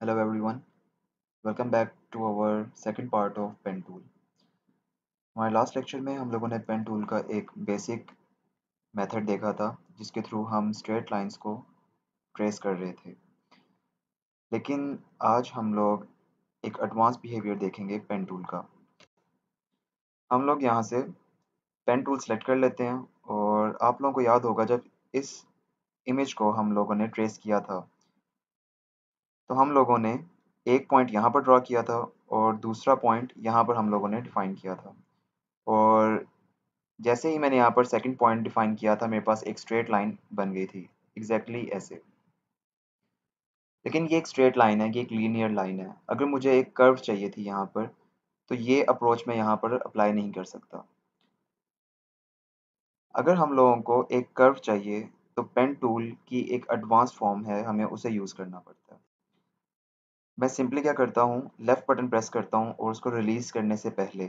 hello everyone welcome back to our second part of pen tool हमारे last lecture में हम लोगों ने pen tool का एक basic method देखा था जिसके through हम straight lines को trace कर रहे थे लेकिन आज हम लोग एक advanced behavior देखेंगे pen tool का हम लोग यहाँ से pen tool select कर लेते हैं और आप लोगों को याद होगा जब इस image को हम लोगों ने trace किया था तो हम लोगों ने एक पॉइंट यहाँ पर ड्रा किया था और दूसरा पॉइंट यहाँ पर हम लोगों ने डिफाइन किया था और जैसे ही मैंने यहाँ पर सेकंड पॉइंट डिफाइन किया था मेरे पास एक स्ट्रेट लाइन बन गई थी एग्जैक्टली exactly ऐसे लेकिन ये एक स्ट्रेट लाइन है ये एक लीनियर लाइन है अगर मुझे एक कर्व चाहिए थी यहाँ पर तो ये अप्रोच मैं यहाँ पर अप्लाई नहीं कर सकता अगर हम लोगों को एक कर्व चाहिए तो पेन टूल की एक एडवांस फॉर्म है हमें उसे यूज़ करना पड़ता है मैं सिंपली क्या करता हूँ लेफ़्ट बटन प्रेस करता हूँ और उसको रिलीज़ करने से पहले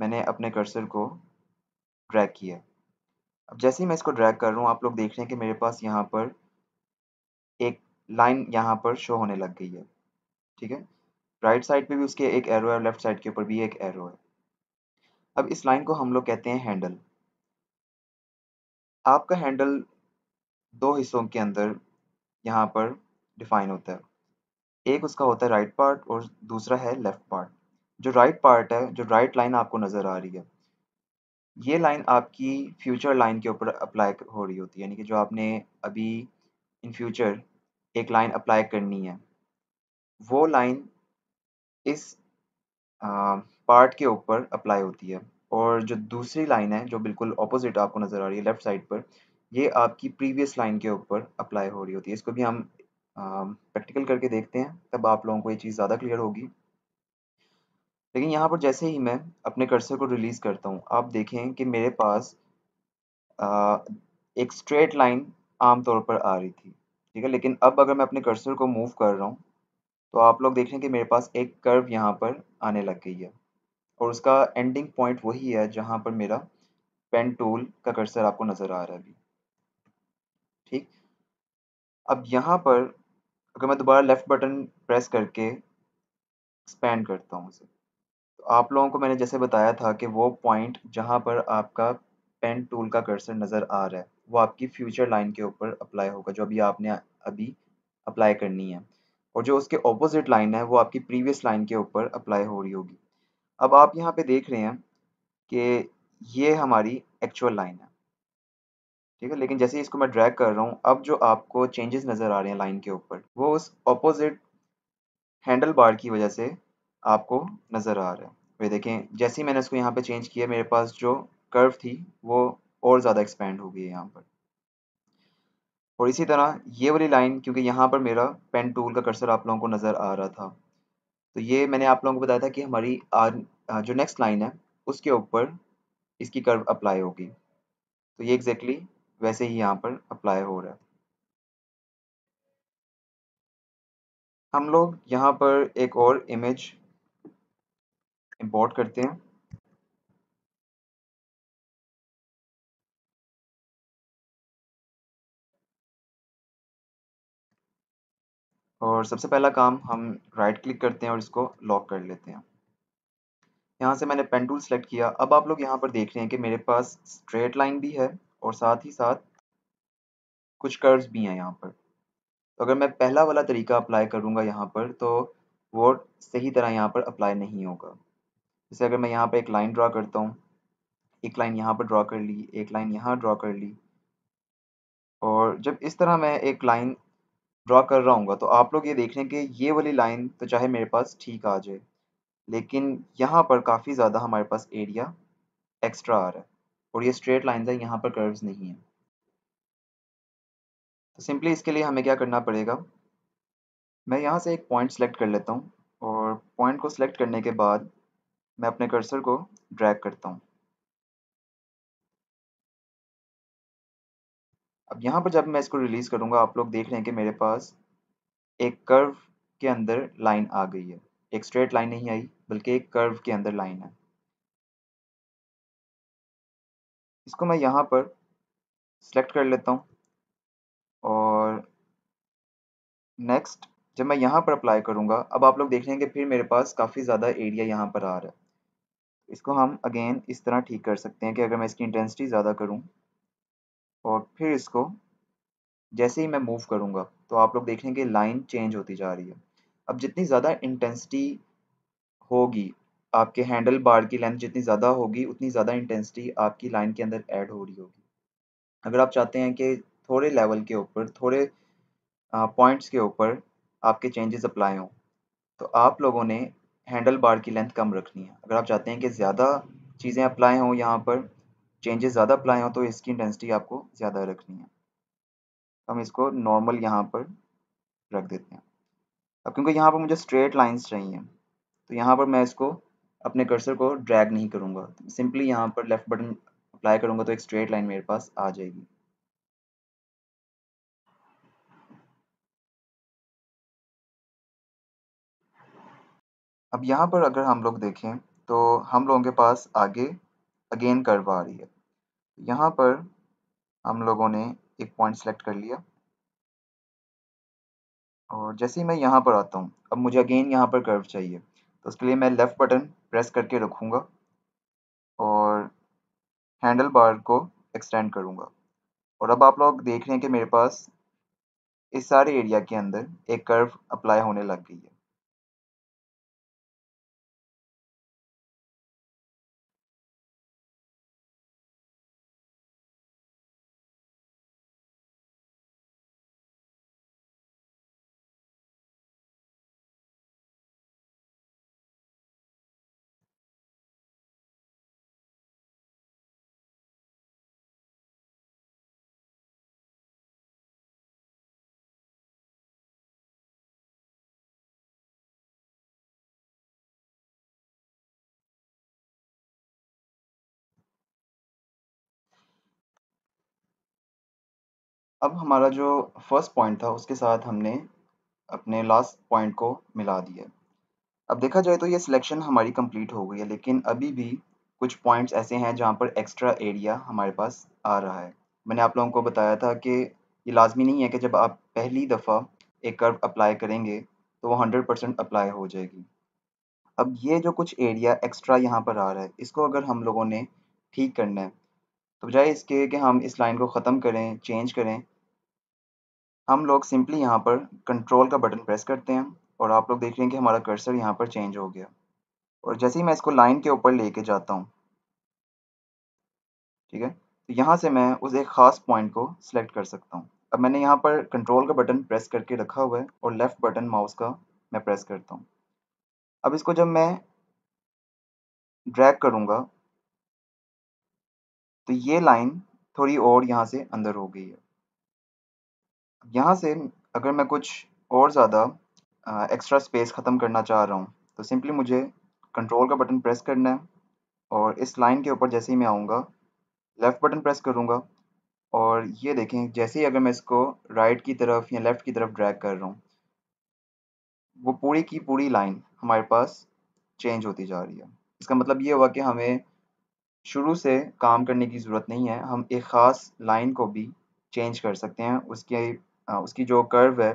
मैंने अपने कर्सर को ड्रैग किया अब जैसे ही मैं इसको ड्रैग कर रहा हूँ आप लोग देख रहे हैं कि मेरे पास यहाँ पर एक लाइन यहाँ पर शो होने लग गई है ठीक है राइट साइड पे भी उसके एक एरो है लेफ्ट साइड के ऊपर भी एक एरो है अब इस लाइन को हम लोग कहते हैं हैंडल आपका हैंडल दो हिस्सों के अंदर यहाँ पर डिफाइन होता है एक उसका होता है राइट पार्ट और दूसरा है लेफ्ट पार्ट जो राइट right पार्ट है जो राइट right लाइन आपको नज़र आ रही है ये लाइन आपकी फ्यूचर लाइन के ऊपर अप्लाई हो रही होती है यानी कि जो आपने अभी इन फ्यूचर एक लाइन अप्लाई करनी है वो लाइन इस पार्ट के ऊपर अप्लाई होती है और जो दूसरी लाइन है जो बिल्कुल अपोजिट आपको नज़र आ रही है लेफ्ट साइड पर ये आपकी प्रीवियस लाइन के ऊपर अप्लाई हो रही होती है इसको भी हम प्रैक्टिकल um, करके देखते हैं तब आप लोगों को ये चीज़ ज़्यादा क्लियर होगी लेकिन यहाँ पर जैसे ही मैं अपने कर्सर को रिलीज़ करता हूँ आप देखें कि मेरे पास आ, एक स्ट्रेट लाइन आमतौर पर आ रही थी ठीक है लेकिन अब अगर मैं अपने कर्सर को मूव कर रहा हूँ तो आप लोग देख रहे हैं कि मेरे पास एक कर्व यहाँ पर आने लग गई है और उसका एंडिंग पॉइंट वही है जहाँ पर मेरा पेन टूल का कर्सर आपको नज़र आ रहा है अभी ठीक अब यहाँ पर अगर मैं दोबारा लेफ़्ट बटन प्रेस करके एक्सपेंड करता हूँ उसे तो आप लोगों को मैंने जैसे बताया था कि वो पॉइंट जहाँ पर आपका पेन टूल का कर्सर नज़र आ रहा है वो आपकी फ्यूचर लाइन के ऊपर अप्लाई होगा जो अभी आपने अभी अप्लाई करनी है और जो उसके ऑपोजिट लाइन है वो आपकी प्रीवियस लाइन के ऊपर अप्लाई हो रही होगी अब आप यहाँ पे देख रहे हैं कि ये हमारी एक्चुअल लाइन है ठीक है लेकिन जैसे इसको मैं ड्रैग कर रहा हूँ अब जो आपको चेंजेस नज़र आ रहे हैं लाइन के ऊपर वो उस अपोजिट हैंडल बार की वजह से आपको नज़र आ रहा है वे देखें जैसे ही मैंने इसको यहाँ पे चेंज किया मेरे पास जो कर्व थी वो और ज़्यादा एक्सपेंड हो गई है यहाँ पर और इसी तरह ये वाली लाइन क्योंकि यहाँ पर मेरा पेन टूल का कर्सर आप लोगों को नज़र आ रहा था तो ये मैंने आप लोगों को बताया था कि हमारी आर, जो नेक्स्ट लाइन है उसके ऊपर इसकी कर्व अप्लाई होगी तो ये एग्जैक्टली exactly वैसे ही यहाँ पर अप्लाई हो रहा है हम लोग यहाँ पर एक और इमेज इंपोर्ट करते हैं और सबसे पहला काम हम राइट क्लिक करते हैं और इसको लॉक कर लेते हैं यहाँ से मैंने पेन टूल सेलेक्ट किया अब आप लोग यहाँ पर देख रहे हैं कि मेरे पास स्ट्रेट लाइन भी है और साथ ही साथ कुछ कर्व्स भी हैं यहाँ पर तो अगर मैं पहला वाला तरीका अप्लाई करूँगा यहाँ पर तो वो सही तरह यहाँ पर अप्लाई नहीं होगा जैसे अगर मैं यहाँ पर एक लाइन ड्रा करता हूँ एक लाइन यहाँ पर ड्रा कर ली एक लाइन यहाँ ड्रा कर ली और जब इस तरह मैं एक लाइन ड्रा कर रहा हूँ तो आप लोग ये देख लें कि ये वाली लाइन तो चाहे मेरे पास ठीक आ जाए लेकिन यहाँ पर काफ़ी ज़्यादा हमारे पास एरिया एक्स्ट्रा आ रहा है और ये स्ट्रेट लाइन है यहाँ पर कर्व्स नहीं है तो सिंपली इसके लिए हमें क्या करना पड़ेगा मैं यहाँ से एक पॉइंट सेलेक्ट कर लेता हूँ और पॉइंट को सिलेक्ट करने के बाद मैं अपने कर्सर को ड्रैग करता हूँ अब यहाँ पर जब मैं इसको रिलीज़ करूँगा आप लोग देख रहे हैं कि मेरे पास एक कर्व के अंदर लाइन आ गई है एक स्ट्रेट लाइन नहीं आई बल्कि एक कर्व के अंदर लाइन है इसको मैं यहाँ पर सेलेक्ट कर लेता हूँ और नेक्स्ट जब मैं यहाँ पर अप्लाई करूँगा अब आप लोग देख कि फिर मेरे पास काफ़ी ज़्यादा एरिया यहाँ पर आ रहा है इसको हम अगेन इस तरह ठीक कर सकते हैं कि अगर मैं इसकी इंटेंसिटी ज़्यादा करूँ और फिर इसको जैसे ही मैं मूव करूँगा तो आप लोग देख कि लाइन चेंज होती जा रही है अब जितनी ज़्यादा इंटेंसिटी होगी आपके हैंडल बार की लेंथ जितनी ज़्यादा होगी उतनी ज़्यादा इंटेंसिटी आपकी लाइन के अंदर ऐड हो रही होगी अगर आप चाहते हैं कि थोड़े लेवल के ऊपर थोड़े पॉइंट्स के ऊपर आपके चेंजेस अप्लाई हों तो आप लोगों ने हैंडल बार की लेंथ कम रखनी है अगर आप चाहते हैं कि ज़्यादा चीज़ें अप्लाई हों यहाँ पर चेंजेस ज़्यादा अप्लाई हों तो इसकी इंटेंसिटी आपको ज़्यादा रखनी है हम इसको नॉर्मल यहाँ पर रख देते हैं अब क्योंकि यहाँ पर मुझे स्ट्रेट लाइन्स चाहिए तो यहाँ पर मैं इसको अपने कर्सर को ड्रैग नहीं करूँगा सिंपली यहाँ पर लेफ्ट बटन अप्लाई करूँगा तो एक स्ट्रेट लाइन मेरे पास आ जाएगी अब यहाँ पर अगर हम लोग देखें तो हम लोगों के पास आगे अगेन कर्व आ रही है यहाँ पर हम लोगों ने एक पॉइंट सेलेक्ट कर लिया और जैसे ही मैं यहाँ पर आता हूँ अब मुझे अगेन यहाँ पर कर्व चाहिए तो उसके लिए मैं लेफ़्ट बटन प्रेस करके रखूँगा और हैंडल बार को एक्सटेंड करूँगा और अब आप लोग देख रहे हैं कि मेरे पास इस सारे एरिया के अंदर एक कर्व अप्लाई होने लग गई है अब हमारा जो फर्स्ट पॉइंट था उसके साथ हमने अपने लास्ट पॉइंट को मिला दिया अब देखा जाए तो ये सिलेक्शन हमारी कंप्लीट हो गई है लेकिन अभी भी कुछ पॉइंट्स ऐसे हैं जहाँ पर एक्स्ट्रा एरिया हमारे पास आ रहा है मैंने आप लोगों को बताया था कि ये लाजमी नहीं है कि जब आप पहली दफ़ा एक कर्व अप्लाई करेंगे तो वो हंड्रेड परसेंट अप्लाई हो जाएगी अब ये जो कुछ एरिया एक्स्ट्रा यहाँ पर आ रहा है इसको अगर हम लोगों ने ठीक करना है तो बजाय इसके कि हम इस लाइन को ख़त्म करें चेंज करें हम लोग सिंपली यहाँ पर कंट्रोल का बटन प्रेस करते हैं और आप लोग देख रहे हैं कि हमारा कर्सर यहाँ पर चेंज हो गया और जैसे ही मैं इसको लाइन के ऊपर लेके जाता हूँ ठीक है तो यहाँ से मैं उस एक ख़ास पॉइंट को सिलेक्ट कर सकता हूँ अब मैंने यहाँ पर कंट्रोल का बटन प्रेस करके रखा हुआ है और लेफ़्ट बटन माउस का मैं प्रेस करता हूँ अब इसको जब मैं ड्रैग करूँगा तो ये लाइन थोड़ी और यहाँ से अंदर हो गई है यहाँ से अगर मैं कुछ और ज़्यादा एक्स्ट्रा स्पेस ख़त्म करना चाह रहा हूँ तो सिंपली मुझे कंट्रोल का बटन प्रेस करना है और इस लाइन के ऊपर जैसे ही मैं आऊँगा लेफ़्ट बटन प्रेस करूँगा और ये देखें जैसे ही अगर मैं इसको राइट right की तरफ या लेफ़्ट की तरफ ड्रैग कर रहा हूँ वो पूरी की पूरी लाइन हमारे पास चेंज होती जा रही है इसका मतलब ये हुआ कि हमें शुरू से काम करने की ज़रूरत नहीं है हम एक ख़ास लाइन को भी चेंज कर सकते हैं उसके उसकी जो कर्व है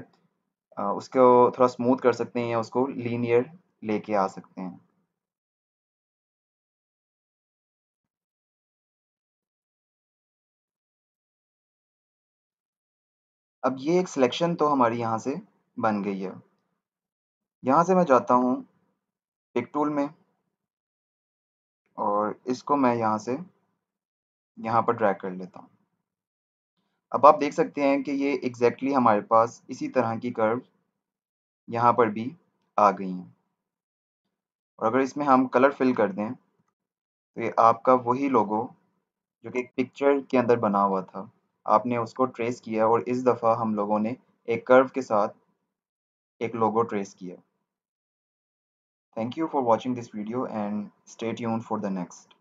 उसको थोड़ा स्मूथ कर सकते हैं या उसको लीनियर लेके आ सकते हैं अब ये एक सिलेक्शन तो हमारी यहाँ से बन गई है यहाँ से मैं जाता हूँ पिक टूल में और इसको मैं यहाँ से यहाँ पर ड्रैग कर लेता हूँ अब आप देख सकते हैं कि ये एग्जैक्टली exactly हमारे पास इसी तरह की कर्व यहाँ पर भी आ गई हैं और अगर इसमें हम कलर फिल कर दें तो ये आपका वही लोगो जो कि एक पिक्चर के अंदर बना हुआ था आपने उसको ट्रेस किया और इस दफ़ा हम लोगों ने एक कर्व के साथ एक लोगो ट्रेस किया thank you for watching this video and stay यून फॉर द नेक्स्ट